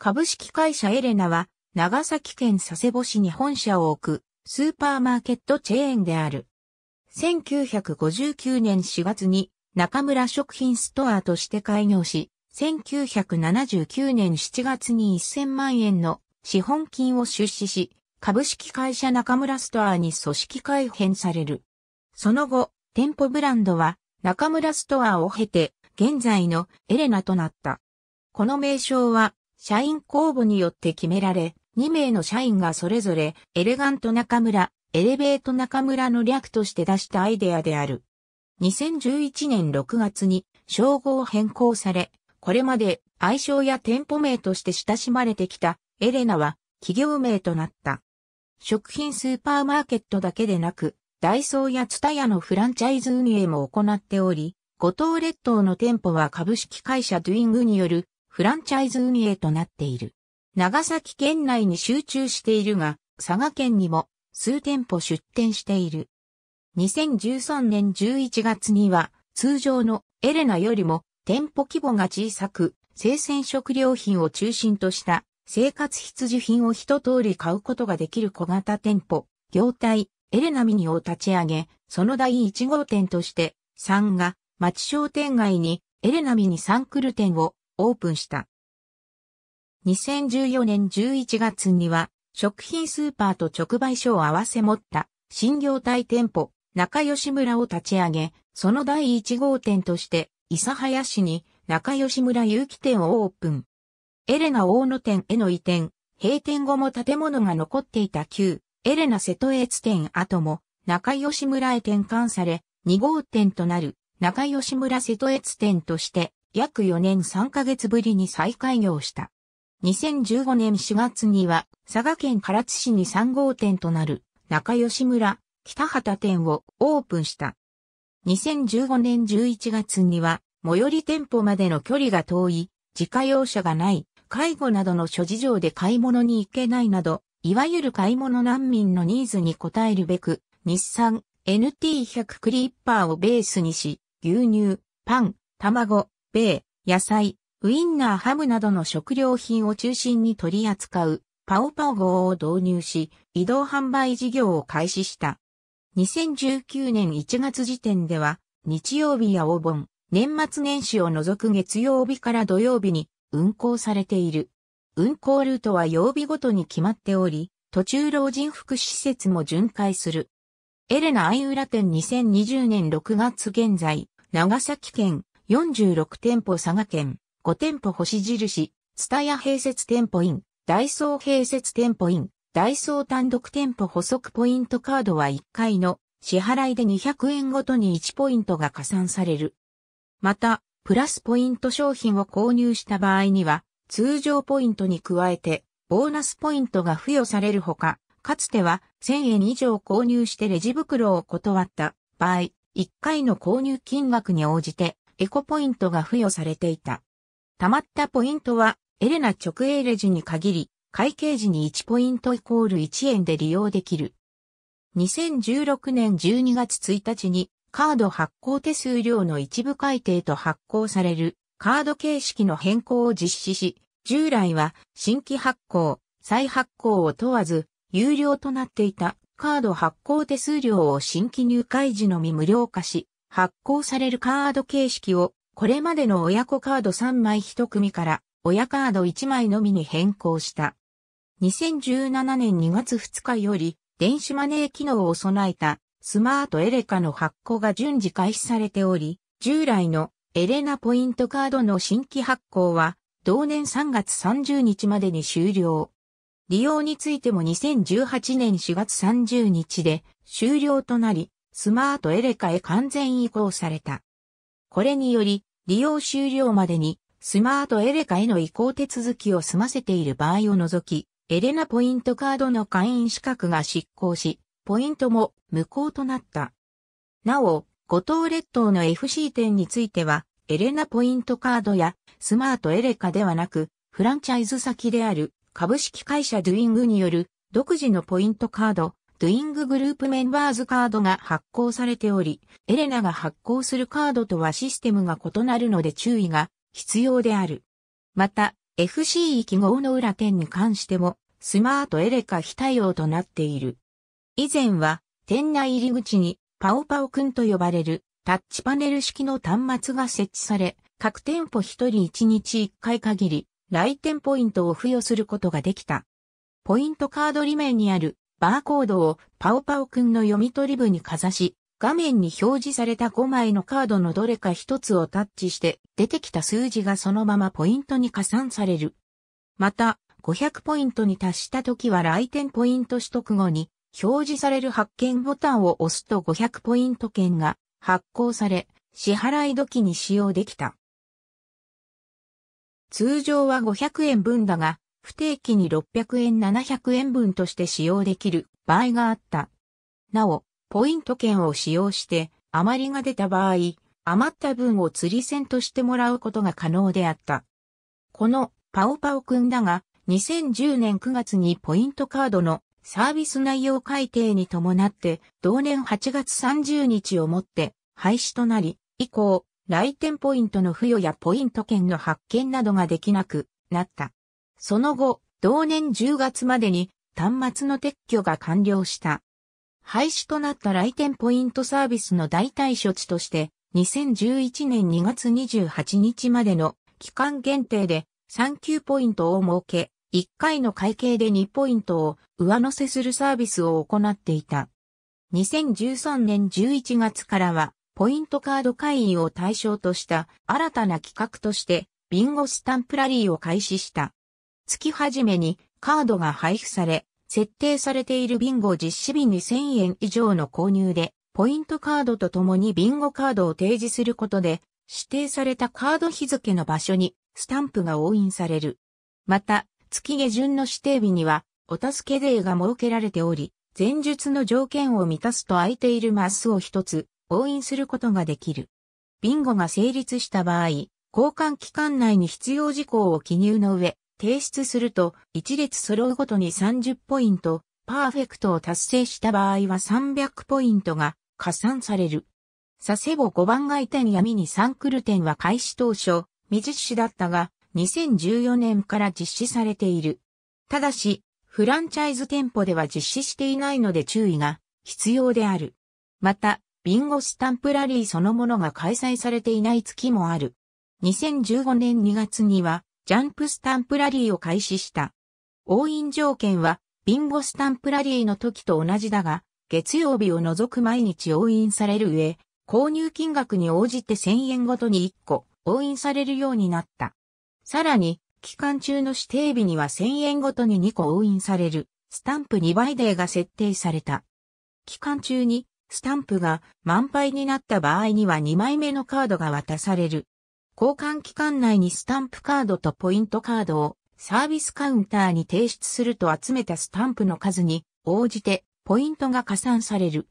株式会社エレナは、長崎県佐世保市に本社を置く、スーパーマーケットチェーンである。1959年4月に、中村食品ストアとして開業し、1979年7月に1000万円の資本金を出資し、株式会社中村ストアに組織改編される。その後、店舗ブランドは中村ストアを経て、現在のエレナとなった。この名称は社員公募によって決められ、2名の社員がそれぞれエレガント中村、エレベート中村の略として出したアイデアである。2011年6月に称号変更され、これまで愛称や店舗名として親しまれてきたエレナは企業名となった。食品スーパーマーケットだけでなく、ダイソーやツタヤのフランチャイズ運営も行っており、五島列島の店舗は株式会社ドゥイングによるフランチャイズ運営となっている。長崎県内に集中しているが、佐賀県にも数店舗出店している。2013年11月には通常のエレナよりも店舗規模が小さく、生鮮食料品を中心とした生活必需品を一通り買うことができる小型店舗、業態、エレナミニを立ち上げ、その第1号店として、3が町商店街にエレナミニサンクル店をオープンした。2014年11月には、食品スーパーと直売所を合わせ持った新業態店舗、中吉村を立ち上げ、その第1号店として、諫早市に中吉村有機店をオープン。エレナ大野店への移転、閉店後も建物が残っていた旧、エレナ瀬戸越店後も、中吉村へ転換され、2号店となる中吉村瀬戸越店として、約4年3ヶ月ぶりに再開業した。2015年4月には佐賀県唐津市に3号店となる中吉村北畑店をオープンした。2015年11月には最寄り店舗までの距離が遠い自家用車がない介護などの諸事情で買い物に行けないなど、いわゆる買い物難民のニーズに応えるべく、日産 NT100 クリッパーをベースにし、牛乳、パン、卵、米、野菜、ウインナーハムなどの食料品を中心に取り扱うパオパオ号を導入し、移動販売事業を開始した。2019年1月時点では、日曜日やお盆、年末年始を除く月曜日から土曜日に運行されている。運行ルートは曜日ごとに決まっており、途中老人福祉施設も巡回する。エレナ・アイウラ店2020年6月現在、長崎県46店舗佐賀県、5店舗星印、スタヤ併設店舗イン、ダイソー併設店舗イン、ダイソー単独店舗補足ポイントカードは1回の支払いで200円ごとに1ポイントが加算される。また、プラスポイント商品を購入した場合には、通常ポイントに加えて、ボーナスポイントが付与されるほか、かつては1000円以上購入してレジ袋を断った場合、1回の購入金額に応じてエコポイントが付与されていた。溜まったポイントは、エレナ直営レジに限り、会計時に1ポイントイコール1円で利用できる。2016年12月1日に、カード発行手数料の一部改定と発行される、カード形式の変更を実施し、従来は新規発行、再発行を問わず、有料となっていたカード発行手数料を新規入会時のみ無料化し、発行されるカード形式を、これまでの親子カード3枚1組から親カード1枚のみに変更した。2017年2月2日より電子マネー機能を備えたスマートエレカの発行が順次開始されており、従来のエレナポイントカードの新規発行は同年3月30日までに終了。利用についても2018年4月30日で終了となり、スマートエレカへ完全移行された。これにより、利用終了までに、スマートエレカへの移行手続きを済ませている場合を除き、エレナポイントカードの会員資格が失効し、ポイントも無効となった。なお、五島列島の FC 店については、エレナポイントカードやスマートエレカではなく、フランチャイズ先である株式会社ドゥイングによる独自のポイントカード、ドゥインググループメンバーズカードが発行されており、エレナが発行するカードとはシステムが異なるので注意が必要である。また、FC 記号の裏点に関しても、スマートエレカ非対応となっている。以前は、店内入り口に、パオパオくんと呼ばれる、タッチパネル式の端末が設置され、各店舗1人1日1回限り、来店ポイントを付与することができた。ポイントカード裏面にあるバーコードをパオパオくんの読み取り部にかざし、画面に表示された5枚のカードのどれか1つをタッチして出てきた数字がそのままポイントに加算される。また、500ポイントに達した時は来店ポイント取得後に表示される発券ボタンを押すと500ポイント券が発行され、支払い時に使用できた。通常は500円分だが、不定期に600円700円分として使用できる場合があった。なお、ポイント券を使用して余りが出た場合、余った分を釣り銭としてもらうことが可能であった。このパオパオくんだが、2010年9月にポイントカードのサービス内容改定に伴って、同年8月30日をもって廃止となり、以降、来店ポイントの付与やポイント券の発券などができなくなった。その後、同年10月までに端末の撤去が完了した。廃止となった来店ポイントサービスの代替処置として、2011年2月28日までの期間限定で3級ポイントを設け、1回の会計で2ポイントを上乗せするサービスを行っていた。2013年11月からは、ポイントカード会員を対象とした新たな企画として、ビンゴスタンプラリーを開始した。月初めにカードが配布され、設定されているビンゴ実施日2000円以上の購入で、ポイントカードとともにビンゴカードを提示することで、指定されたカード日付の場所にスタンプが押印される。また、月下旬の指定日には、お助けデーが設けられており、前述の条件を満たすと空いているマスを一つ、押印することができる。ビンゴが成立した場合、交換期間内に必要事項を記入の上、提出すると、一列揃うごとに30ポイント、パーフェクトを達成した場合は300ポイントが加算される。佐世保5番街店闇にサンクル店は開始当初、未実施だったが、2014年から実施されている。ただし、フランチャイズ店舗では実施していないので注意が必要である。また、ビンゴスタンプラリーそのものが開催されていない月もある。2015年2月には、ジャンプスタンプラリーを開始した。応印条件は、ビンゴスタンプラリーの時と同じだが、月曜日を除く毎日応印される上、購入金額に応じて1000円ごとに1個応印されるようになった。さらに、期間中の指定日には1000円ごとに2個応印される、スタンプ2倍デーが設定された。期間中に、スタンプが満杯になった場合には2枚目のカードが渡される。交換期間内にスタンプカードとポイントカードをサービスカウンターに提出すると集めたスタンプの数に応じてポイントが加算される。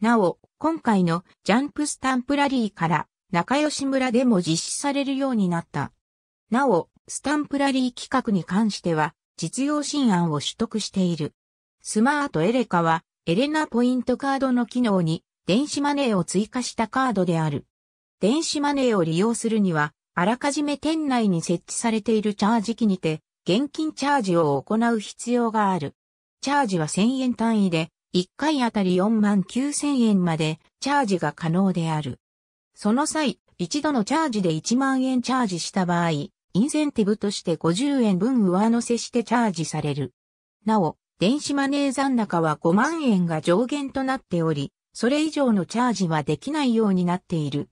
なお、今回のジャンプスタンプラリーから仲良し村でも実施されるようになった。なお、スタンプラリー企画に関しては実用新案を取得している。スマートエレカはエレナポイントカードの機能に電子マネーを追加したカードである。電子マネーを利用するには、あらかじめ店内に設置されているチャージ機にて、現金チャージを行う必要がある。チャージは1000円単位で、1回あたり4万9000円までチャージが可能である。その際、一度のチャージで1万円チャージした場合、インセンティブとして50円分上乗せしてチャージされる。なお、電子マネー残高は5万円が上限となっており、それ以上のチャージはできないようになっている。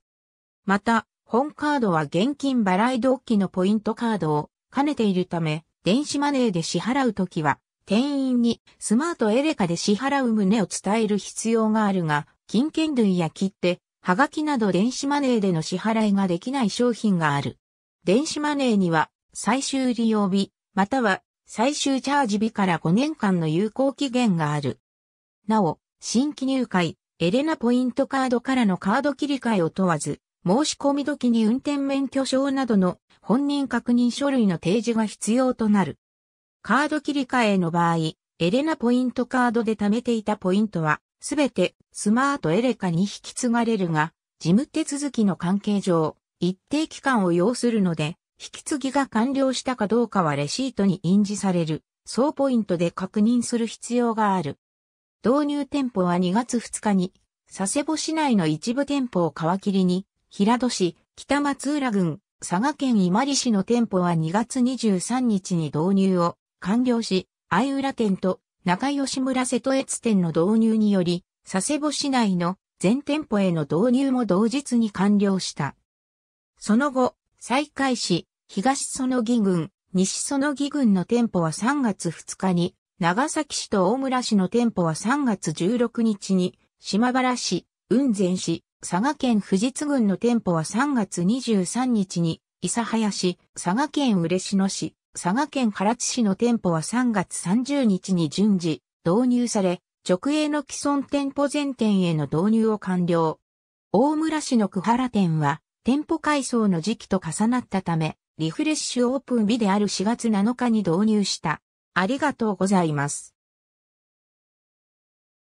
また、本カードは現金払い同期のポイントカードを兼ねているため、電子マネーで支払うときは、店員にスマートエレカで支払う旨を伝える必要があるが、金券類や切手、はがきなど電子マネーでの支払いができない商品がある。電子マネーには最終利用日、または最終チャージ日から5年間の有効期限がある。なお、新規入会、エレナポイントカードからのカード切り替えを問わず、申し込み時に運転免許証などの本人確認書類の提示が必要となる。カード切り替えの場合、エレナポイントカードで貯めていたポイントは、すべてスマートエレカに引き継がれるが、事務手続きの関係上、一定期間を要するので、引き継ぎが完了したかどうかはレシートに印字される、総ポイントで確認する必要がある。導入店舗は2月2日に、佐世保市内の一部店舗を皮切りに、平戸市、北松浦郡、佐賀県伊万里市の店舗は2月23日に導入を完了し、相浦店と中吉村瀬戸越店の導入により、佐世保市内の全店舗への導入も同日に完了した。その後、西海市、東園木郡、西園木郡の店舗は3月2日に、長崎市と大村市の店舗は3月16日に、島原市、雲仙市、佐賀県富士津郡の店舗は3月23日に、諫早市、佐賀県嬉野市、佐賀県唐津市の店舗は3月30日に順次導入され、直営の既存店舗全店への導入を完了。大村市の久原店は、店舗改装の時期と重なったため、リフレッシュオープン日である4月7日に導入した。ありがとうございます。